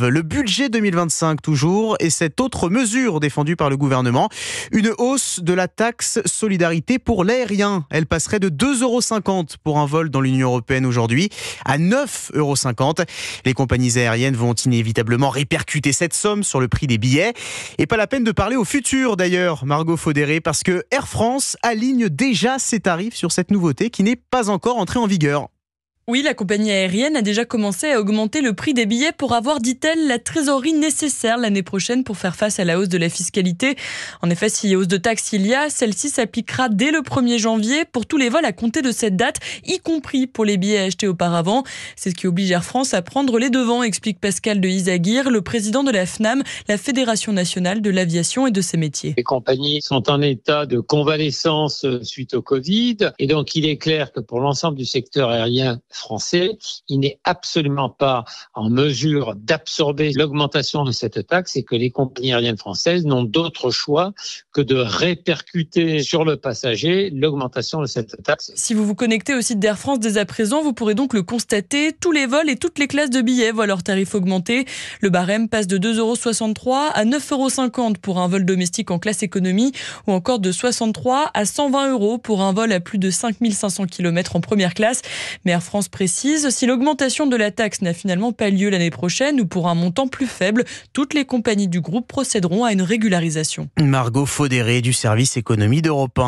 Le budget 2025 toujours et cette autre mesure défendue par le gouvernement, une hausse de la taxe solidarité pour l'aérien. Elle passerait de 2,50 euros pour un vol dans l'Union européenne aujourd'hui à 9,50 euros. Les compagnies aériennes vont inévitablement répercuter cette somme sur le prix des billets. Et pas la peine de parler au futur d'ailleurs, Margot Faudéré, parce que Air France aligne déjà ses tarifs sur cette nouveauté qui n'est pas encore entrée en vigueur. Oui, la compagnie aérienne a déjà commencé à augmenter le prix des billets pour avoir, dit-elle, la trésorerie nécessaire l'année prochaine pour faire face à la hausse de la fiscalité. En effet, si hausse de taxes il y a, celle-ci s'appliquera dès le 1er janvier pour tous les vols à compter de cette date, y compris pour les billets achetés auparavant. C'est ce qui oblige Air France à prendre les devants, explique Pascal de Isaguirre, le président de la FNAM, la Fédération nationale de l'aviation et de ses métiers. Les compagnies sont en état de convalescence euh, suite au Covid et donc il est clair que pour l'ensemble du secteur aérien, français, il n'est absolument pas en mesure d'absorber l'augmentation de cette taxe et que les compagnies aériennes françaises n'ont d'autre choix que de répercuter sur le passager l'augmentation de cette taxe. Si vous vous connectez au site d'Air France dès à présent, vous pourrez donc le constater, tous les vols et toutes les classes de billets voient leur tarif augmenter. Le barème passe de 2,63 euros à 9,50 euros pour un vol domestique en classe économie ou encore de 63 à 120 euros pour un vol à plus de 5500 km en première classe. Mais Air France précise, si l'augmentation de la taxe n'a finalement pas lieu l'année prochaine ou pour un montant plus faible, toutes les compagnies du groupe procéderont à une régularisation. Margot Faudéré du service économie d'Europe 1.